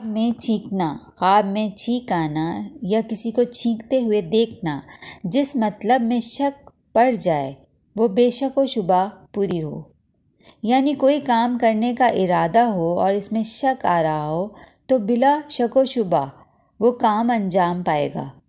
ख्वाब में चीखना ख्वाब में छींक आना या किसी को छींकते हुए देखना जिस मतलब में शक पड़ जाए वो बेशक व शुबा पूरी हो यानी कोई काम करने का इरादा हो और इसमें शक आ रहा हो तो बिला शक व शुबा वो काम अंजाम पाएगा